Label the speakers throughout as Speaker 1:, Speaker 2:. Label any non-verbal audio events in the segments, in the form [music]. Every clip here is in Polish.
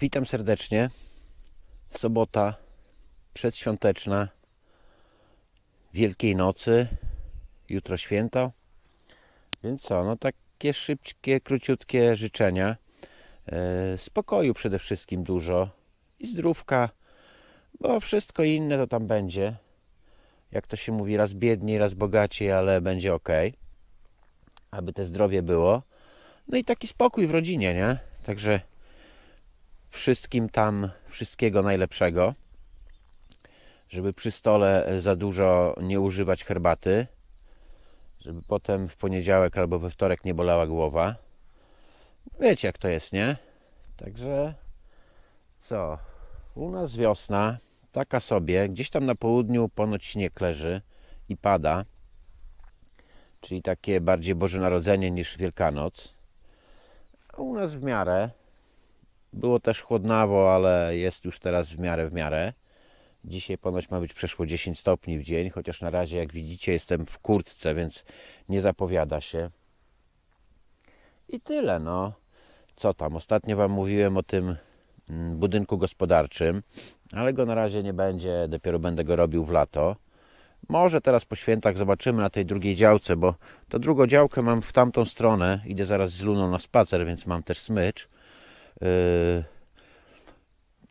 Speaker 1: Witam serdecznie. Sobota przedświąteczna Wielkiej Nocy. Jutro święto. Więc co, no takie szybkie, króciutkie życzenia. Yy, spokoju przede wszystkim dużo i zdrówka, bo wszystko inne to tam będzie. Jak to się mówi, raz biedniej, raz bogaciej, ale będzie ok. Aby te zdrowie było. No i taki spokój w rodzinie, nie? Także Wszystkim tam wszystkiego najlepszego. Żeby przy stole za dużo nie używać herbaty. Żeby potem w poniedziałek albo we wtorek nie bolała głowa. Wiecie jak to jest, nie? Także co? U nas wiosna, taka sobie. Gdzieś tam na południu ponoć śnieg leży i pada. Czyli takie bardziej Boże Narodzenie niż Wielkanoc. A u nas w miarę było też chłodnawo, ale jest już teraz w miarę w miarę. Dzisiaj ponoć ma być przeszło 10 stopni w dzień, chociaż na razie jak widzicie jestem w kurtce, więc nie zapowiada się. I tyle no. Co tam? Ostatnio Wam mówiłem o tym mm, budynku gospodarczym, ale go na razie nie będzie, dopiero będę go robił w lato. Może teraz po świętach zobaczymy na tej drugiej działce, bo to drugą działkę mam w tamtą stronę. Idę zaraz z Luną na spacer, więc mam też smycz. Yy,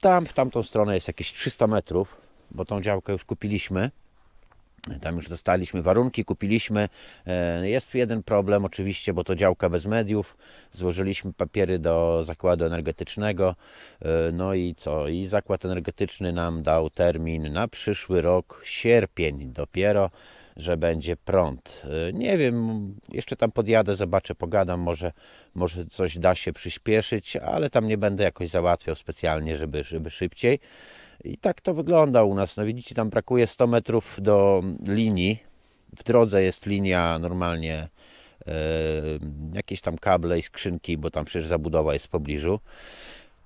Speaker 1: tam w tamtą stronę jest jakieś 300 metrów, bo tą działkę już kupiliśmy. Tam już dostaliśmy warunki, kupiliśmy. Yy, jest tu jeden problem oczywiście, bo to działka bez mediów. Złożyliśmy papiery do zakładu energetycznego. Yy, no i co? I zakład energetyczny nam dał termin na przyszły rok, sierpień dopiero że będzie prąd. Y, nie wiem, jeszcze tam podjadę, zobaczę, pogadam, może, może coś da się przyspieszyć, ale tam nie będę jakoś załatwiał specjalnie, żeby, żeby szybciej. I tak to wygląda u nas. No widzicie, tam brakuje 100 metrów do linii. W drodze jest linia normalnie yy, jakieś tam kable i skrzynki, bo tam przecież zabudowa jest w pobliżu.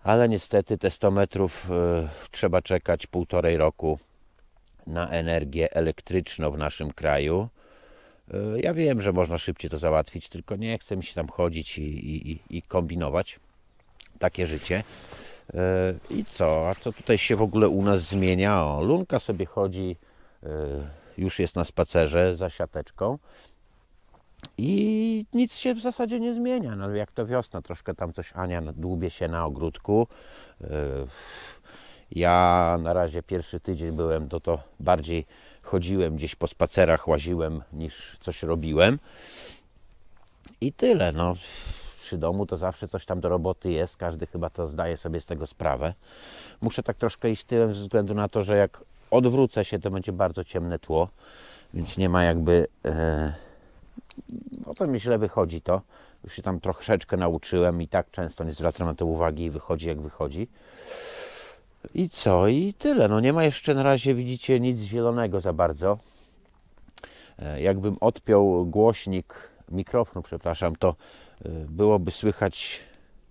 Speaker 1: Ale niestety te 100 metrów y, trzeba czekać półtorej roku na energię elektryczną w naszym kraju. Y, ja wiem, że można szybciej to załatwić, tylko nie chcę mi się tam chodzić i, i, i kombinować. Takie życie. Y, I co? A co tutaj się w ogóle u nas zmienia? O, Lunka sobie chodzi, y, już jest na spacerze za siateczką. I nic się w zasadzie nie zmienia. No, jak to wiosna, troszkę tam coś Ania dłubie się na ogródku. Ja na razie pierwszy tydzień byłem, to to bardziej chodziłem gdzieś po spacerach, łaziłem niż coś robiłem. I tyle. No, przy domu to zawsze coś tam do roboty jest, każdy chyba to zdaje sobie z tego sprawę. Muszę tak troszkę iść tyłem ze względu na to, że jak odwrócę się, to będzie bardzo ciemne tło, więc nie ma jakby. E, no to mi źle wychodzi to. Już się tam troszeczkę nauczyłem i tak często nie zwracam na to uwagi i wychodzi jak wychodzi. I co? I tyle. No nie ma jeszcze na razie, widzicie, nic zielonego za bardzo. E, jakbym odpiął głośnik, mikrofon, przepraszam, to e, byłoby słychać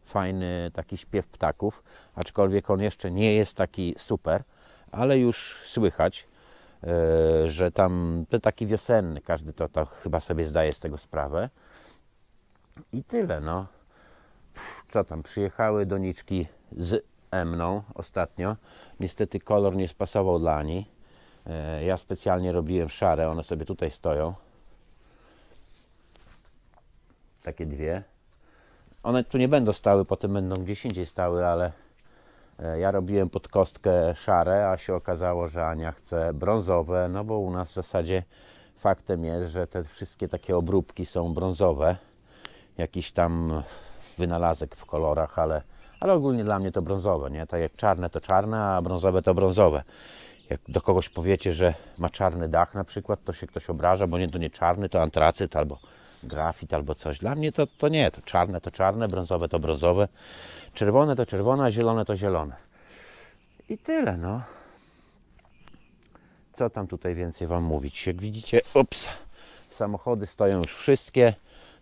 Speaker 1: fajny taki śpiew ptaków, aczkolwiek on jeszcze nie jest taki super, ale już słychać, e, że tam to taki wiosenny, każdy to, to chyba sobie zdaje z tego sprawę. I tyle, no. Co tam, przyjechały doniczki z Emną ostatnio. Niestety kolor nie spasował dla Ani. E, ja specjalnie robiłem szare, one sobie tutaj stoją. Takie dwie. One tu nie będą stały, potem będą gdzieś indziej stały, ale e, ja robiłem pod kostkę szare, a się okazało, że Ania chce brązowe, no bo u nas w zasadzie faktem jest, że te wszystkie takie obróbki są brązowe. Jakiś tam wynalazek w kolorach, ale ale ogólnie dla mnie to brązowe, nie? Tak jak czarne to czarne, a brązowe to brązowe. Jak do kogoś powiecie, że ma czarny dach na przykład, to się ktoś obraża, bo nie to nie czarny, to antracyt albo grafit albo coś. Dla mnie to, to nie, to czarne to czarne, brązowe to brązowe, czerwone to czerwone, a zielone to zielone. I tyle, no. Co tam tutaj więcej Wam mówić? Jak widzicie, ups, samochody stoją już wszystkie,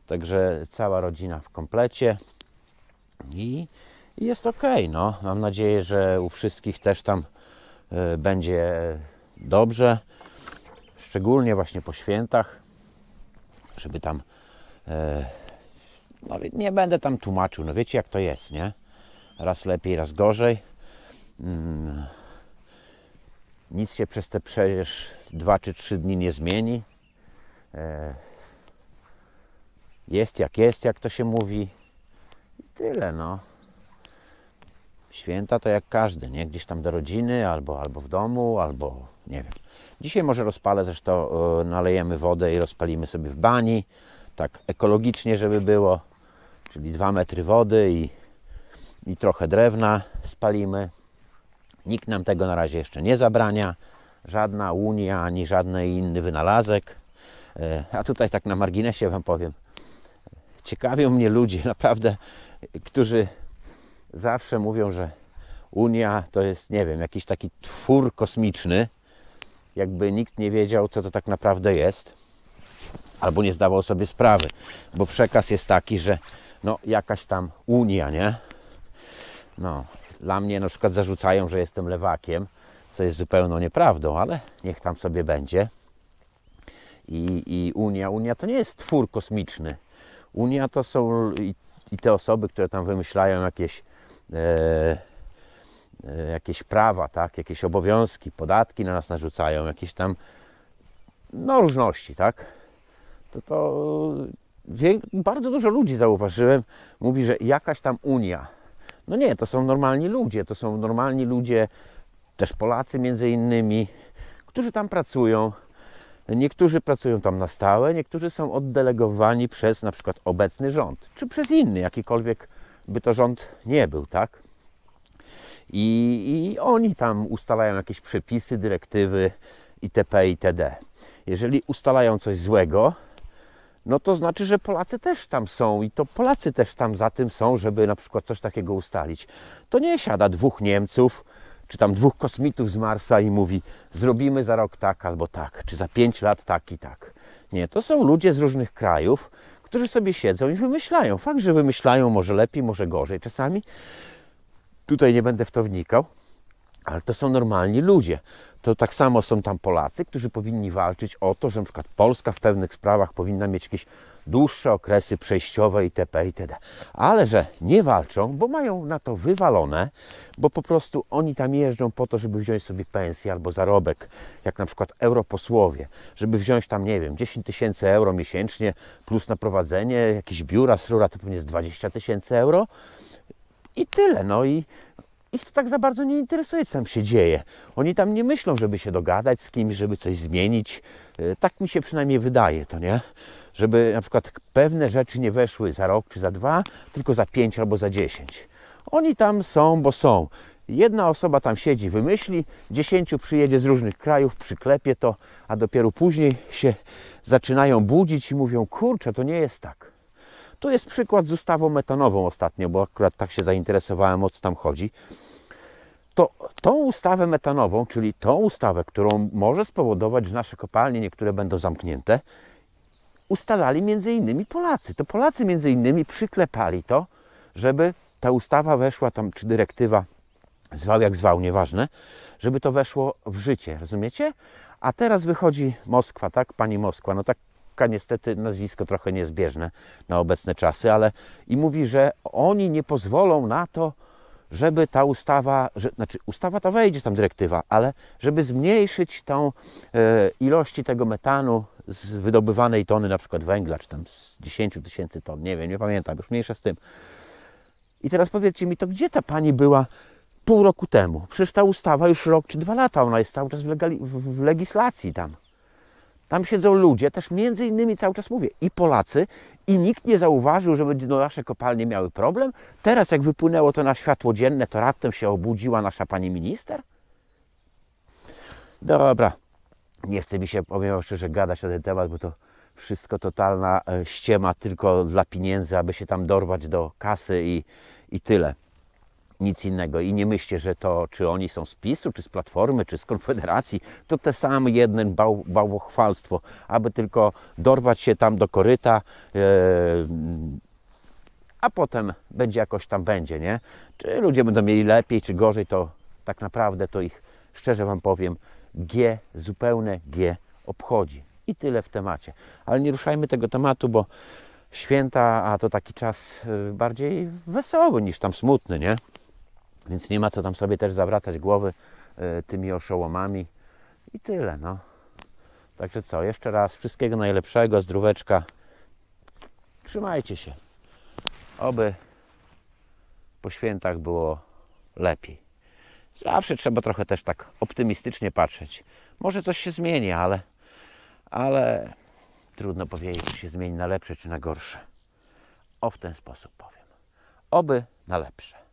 Speaker 1: także cała rodzina w komplecie. I i jest ok, no. Mam nadzieję, że u wszystkich też tam y, będzie dobrze. Szczególnie właśnie po świętach, żeby tam. Y, no, nie będę tam tłumaczył, no wiecie jak to jest, nie? Raz lepiej, raz gorzej. Mm. Nic się przez te przecież dwa czy trzy dni nie zmieni. Y, jest jak jest, jak to się mówi. I tyle, no. Święta to jak każdy, nie? Gdzieś tam do rodziny, albo, albo w domu, albo nie wiem. Dzisiaj może rozpalę, zresztą e, nalejemy wodę i rozpalimy sobie w bani, tak ekologicznie, żeby było, czyli dwa metry wody i, i trochę drewna spalimy. Nikt nam tego na razie jeszcze nie zabrania, żadna Unia, ani żadny inny wynalazek. E, a tutaj tak na marginesie Wam powiem, ciekawią mnie ludzie [laughs] naprawdę, którzy zawsze mówią, że Unia to jest, nie wiem, jakiś taki twór kosmiczny, jakby nikt nie wiedział, co to tak naprawdę jest, albo nie zdawał sobie sprawy, bo przekaz jest taki, że no jakaś tam Unia, nie? No, dla mnie na przykład zarzucają, że jestem lewakiem, co jest zupełną nieprawdą, ale niech tam sobie będzie. I, i Unia, Unia to nie jest twór kosmiczny. Unia to są i, i te osoby, które tam wymyślają jakieś E, e, jakieś prawa, tak? jakieś obowiązki, podatki na nas narzucają, jakieś tam no, różności, tak? To, to bardzo dużo ludzi zauważyłem, mówi, że jakaś tam Unia. No nie, to są normalni ludzie, to są normalni ludzie, też Polacy między innymi, którzy tam pracują. Niektórzy pracują tam na stałe, niektórzy są oddelegowani przez na przykład obecny rząd, czy przez inny jakikolwiek by to rząd nie był, tak? I, i oni tam ustalają jakieś przepisy, dyrektywy itp. itd. Jeżeli ustalają coś złego, no to znaczy, że Polacy też tam są i to Polacy też tam za tym są, żeby na przykład coś takiego ustalić. To nie siada dwóch Niemców, czy tam dwóch kosmitów z Marsa i mówi, zrobimy za rok tak albo tak, czy za pięć lat tak i tak. Nie, to są ludzie z różnych krajów, którzy sobie siedzą i wymyślają. Fakt, że wymyślają może lepiej, może gorzej czasami. Tutaj nie będę w to wnikał. Ale to są normalni ludzie. To tak samo są tam Polacy, którzy powinni walczyć o to, że np. Polska w pewnych sprawach powinna mieć jakieś dłuższe okresy przejściowe itp. itd. Ale że nie walczą, bo mają na to wywalone, bo po prostu oni tam jeżdżą po to, żeby wziąć sobie pensję albo zarobek, jak na przykład europosłowie, żeby wziąć tam, nie wiem, 10 tysięcy euro miesięcznie plus na prowadzenie jakieś biura, srura to pewnie jest 20 tysięcy euro i tyle. No i ich to tak za bardzo nie interesuje, co tam się dzieje. Oni tam nie myślą, żeby się dogadać z kimś, żeby coś zmienić. E, tak mi się przynajmniej wydaje, to nie? Żeby na przykład pewne rzeczy nie weszły za rok czy za dwa, tylko za pięć albo za dziesięć. Oni tam są, bo są. Jedna osoba tam siedzi, wymyśli, dziesięciu przyjedzie z różnych krajów, przyklepie to, a dopiero później się zaczynają budzić i mówią: Kurczę, to nie jest tak. Tu jest przykład z ustawą metanową ostatnio, bo akurat tak się zainteresowałem, o co tam chodzi. To tą ustawę metanową, czyli tą ustawę, którą może spowodować, że nasze kopalnie niektóre będą zamknięte, ustalali między innymi Polacy. To Polacy między innymi przyklepali to, żeby ta ustawa weszła tam, czy dyrektywa, zwał jak zwał, nieważne, żeby to weszło w życie, rozumiecie? A teraz wychodzi Moskwa, tak? Pani Moskwa, no tak Kropka, niestety nazwisko trochę niezbieżne na obecne czasy, ale i mówi, że oni nie pozwolą na to, żeby ta ustawa, że, znaczy ustawa ta wejdzie, tam dyrektywa, ale żeby zmniejszyć tą e, ilości tego metanu z wydobywanej tony na przykład węgla, czy tam z 10 tysięcy ton, nie wiem, nie pamiętam, już mniejsza z tym. I teraz powiedzcie mi, to gdzie ta pani była pół roku temu? Przecież ta ustawa już rok czy dwa lata, ona jest cały czas w, legali, w, w legislacji tam. Tam siedzą ludzie, też między innymi cały czas mówię, i Polacy, i nikt nie zauważył, że będą no, nasze kopalnie miały problem. Teraz jak wypłynęło to na światło dzienne, to raptem się obudziła nasza pani minister. Dobra, nie chcę mi się, powiem szczerze, gadać na ten temat, bo to wszystko totalna e, ściema tylko dla pieniędzy, aby się tam dorwać do kasy i, i tyle nic innego. I nie myślcie, że to, czy oni są z PiSu, czy z Platformy, czy z Konfederacji, to te same jedne bał, bałwochwalstwo, aby tylko dorwać się tam do koryta, e, a potem będzie jakoś tam będzie, nie? Czy ludzie będą mieli lepiej, czy gorzej, to tak naprawdę to ich, szczerze Wam powiem, G, zupełne G obchodzi. I tyle w temacie. Ale nie ruszajmy tego tematu, bo święta, a to taki czas y, bardziej wesoły niż tam smutny, nie? Więc nie ma co tam sobie też zawracać głowy e, tymi oszołomami i tyle, no. Także co, jeszcze raz wszystkiego najlepszego, zdróweczka. Trzymajcie się. Oby po świętach było lepiej. Zawsze trzeba trochę też tak optymistycznie patrzeć. Może coś się zmieni, ale, ale trudno powiedzieć, czy się zmieni na lepsze, czy na gorsze. O w ten sposób powiem. Oby na lepsze.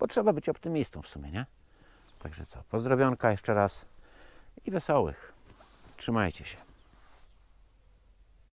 Speaker 1: Bo trzeba być optymistą w sumie, nie? Także co, pozdrowionka jeszcze raz i wesołych. Trzymajcie się.